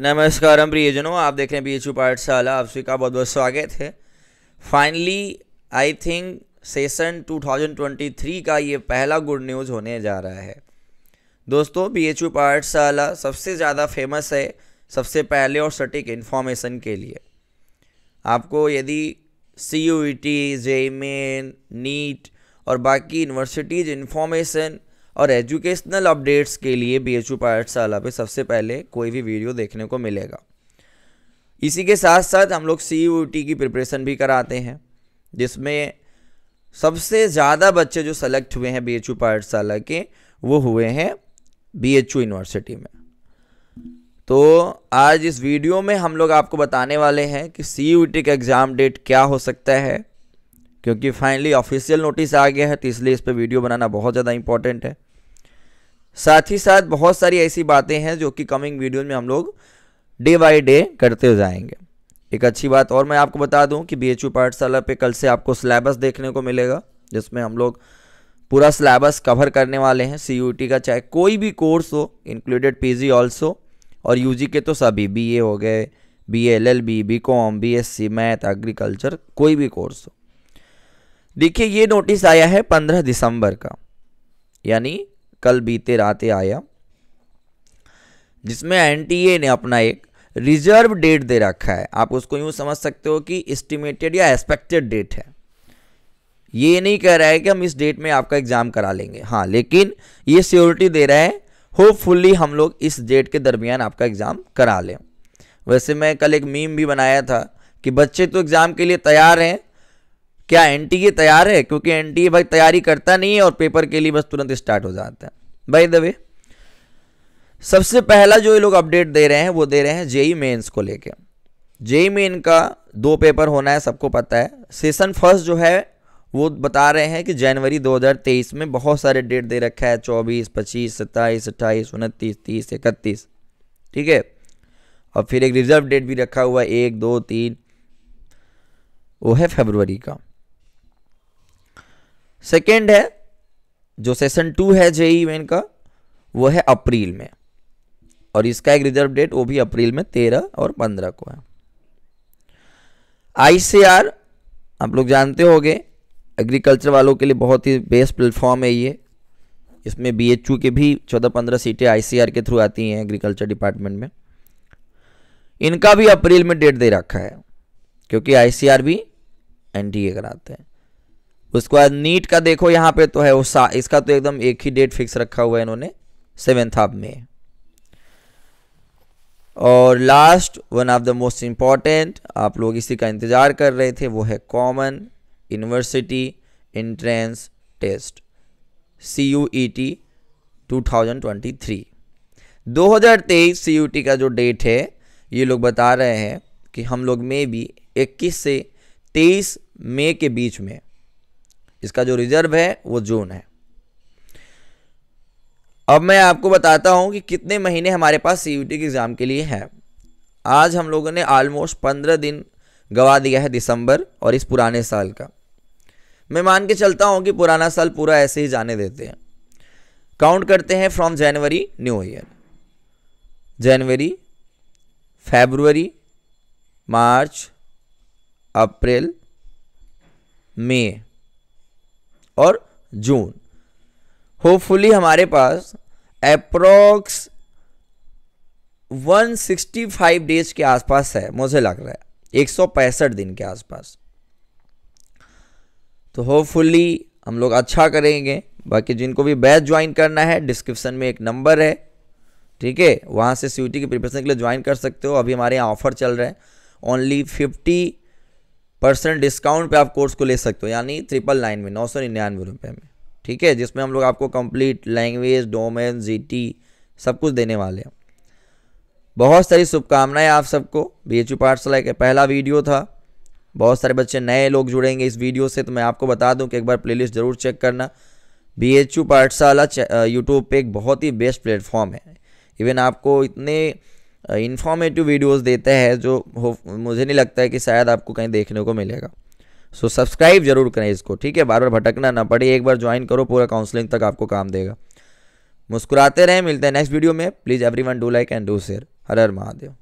नमस्कार हम प्रियजनों आप देख रहे हैं बी एच यू पाठशाला आप सभी का बहुत बहुत स्वागत है फाइनली आई थिंक सेशन 2023 का ये पहला गुड न्यूज़ होने जा रहा है दोस्तों बी एच यू पाठशाला सबसे ज़्यादा फेमस है सबसे पहले और सटीक इन्फॉर्मेशन के लिए आपको यदि C U E T J main NEET और बाकी यूनिवर्सिटीज़ इन्फॉर्मेशन और एजुकेशनल अपडेट्स के लिए बी एच यू पाठशाला पर सबसे पहले कोई भी वीडियो देखने को मिलेगा इसी के साथ साथ हम लोग सी यू टी की प्रिपरेशन भी कराते हैं जिसमें सबसे ज़्यादा बच्चे जो सेलेक्ट हुए हैं बी एच यू पाठशाला के वो हुए हैं बी एच यू यूनिवर्सिटी में तो आज इस वीडियो में हम लोग आपको बताने वाले हैं कि सी टी का एग्ज़ाम डेट क्या हो सकता है क्योंकि फाइनली ऑफिशियल नोटिस आ गया है तो इसलिए इस पर वीडियो बनाना बहुत ज़्यादा इंपॉर्टेंट है साथ ही साथ बहुत सारी ऐसी बातें हैं जो कि कमिंग वीडियो में हम लोग डे बाय डे करते जाएंगे एक अच्छी बात और मैं आपको बता दूं कि बी एच पाठशाला पे कल से आपको सिलेबस देखने को मिलेगा जिसमें हम लोग पूरा सिलेबस कवर करने वाले हैं सी का चाहे कोई भी कोर्स हो इंक्लूडेड पी जी ऑल्सो और यू के तो सभी बी हो गए B L L B B com B S C math agriculture कोई भी कोर्स हो देखिए ये नोटिस आया है पंद्रह दिसंबर का यानी कल बीते रात आया जिसमें एनटीए ने अपना एक रिजर्व डेट दे रखा है आप उसको यूँ समझ सकते हो कि एस्टिमेटेड या एक्सपेक्टेड डेट है ये नहीं कह रहा है कि हम इस डेट में आपका एग्ज़ाम करा लेंगे हाँ लेकिन ये सियोरिटी दे रहा है होपफुली हम लोग इस डेट के दरमियान आपका एग्ज़ाम करा लें वैसे मैं कल एक मीम भी बनाया था कि बच्चे तो एग्ज़ाम के लिए तैयार हैं क्या एनटीए तैयार है क्योंकि एनटीए भाई तैयारी करता नहीं है और पेपर के लिए बस तुरंत स्टार्ट हो जाता है बाय द वे सबसे पहला जो ये लोग अपडेट दे रहे हैं वो दे रहे हैं जेई मेन्स को लेके जेई मेन का दो पेपर होना है सबको पता है सेशन फर्स्ट जो है वो बता रहे हैं कि जनवरी 2023 में बहुत सारे डेट दे रखा है 24, 25, सत्ताईस अट्ठाईस उनतीस तीस इकतीस ठीक है और फिर एक रिजर्व डेट भी रखा हुआ है एक दो तीन वो है फरवरी का सेकेंड है जो सेशन टू है जेई मेन का वो है अप्रैल में और इसका एक रिजर्व डेट वो भी अप्रैल में तेरह और पंद्रह को है आई आर आप लोग जानते होंगे एग्रीकल्चर वालों के लिए बहुत ही बेस्ट प्लेटफॉर्म है ये इसमें बी एच यू के भी चौदह पंद्रह सीटें आई सी आर के थ्रू आती हैं एग्रीकल्चर डिपार्टमेंट में इनका भी अप्रैल में डेट दे रखा है क्योंकि आई सी आर भी एन टी ए कराते हैं उसके बाद नीट का देखो यहाँ पे तो है वो सा इसका तो एकदम एक ही डेट फिक्स रखा हुआ है इन्होंने सेवेंथ हाफ में और last one of the most important आप लोग इसी का इंतज़ार कर रहे थे वो है common university entrance test C U E T two thousand twenty three दो हज़ार तेईस सी यू टी का जो डेट है ये लोग बता रहे हैं कि हम लोग मे भी इक्कीस से तेईस मई के बीच में इसका जो रिजर्व है वो जून है अब मैं आपको बताता हूं कि कितने महीने हमारे पास सी के एग्ज़ाम के लिए हैं आज हम लोगों ने आलमोस्ट पंद्रह दिन गवा दिया है दिसंबर और इस पुराने साल का मैं मान के चलता हूं कि पुराना साल पूरा ऐसे ही जाने देते हैं काउंट करते हैं from January new year January February March April May और जून होपफुली हमारे पास अप्रोक्स 165 डेज के आसपास है मुझे लग रहा है एक दिन के आसपास तो होपफुली हम लोग अच्छा करेंगे बाकी जिनको भी बैच ज्वाइन करना है डिस्क्रिप्शन में एक नंबर है ठीक है वहाँ से सी की प्रिपरेशन के लिए ज्वाइन कर सकते हो अभी हमारे यहाँ ऑफर चल रहे हैं ओनली फिफ्टी परसेंट डिस्काउंट पे आप कोर्स को ले सकते हो यानी ट्रिपल नाइन में नौ सौ निन्यानवे रुपये में ठीक है जिसमें हम लोग आपको कंप्लीट लैंग्वेज डोमेन जी सब कुछ देने वाले हैं बहुत सारी शुभकामनाएं आप सबको बी एच यू पाठशाला का पहला वीडियो था बहुत सारे बच्चे नए लोग जुड़ेंगे इस वीडियो से तो मैं आपको बता दूं कि एक बार प्लेलिस्ट ज़रूर चेक करना बी एच यू पाठशाला यूट्यूब पर एक बहुत ही बेस्ट प्लेटफॉर्म है इवन आपको इतने इन्फॉर्मेटिव वीडियोस देता है जो मुझे नहीं लगता है कि शायद आपको कहीं देखने को मिलेगा सो सब्सक्राइब जरूर करें इसको ठीक है बार बार भटकना ना पड़े एक बार ज्वाइन करो पूरा काउंसलिंग तक आपको काम देगा मुस्कुराते रहें मिलते हैं नेक्स्ट वीडियो में please every do like and do share हर हर महादेव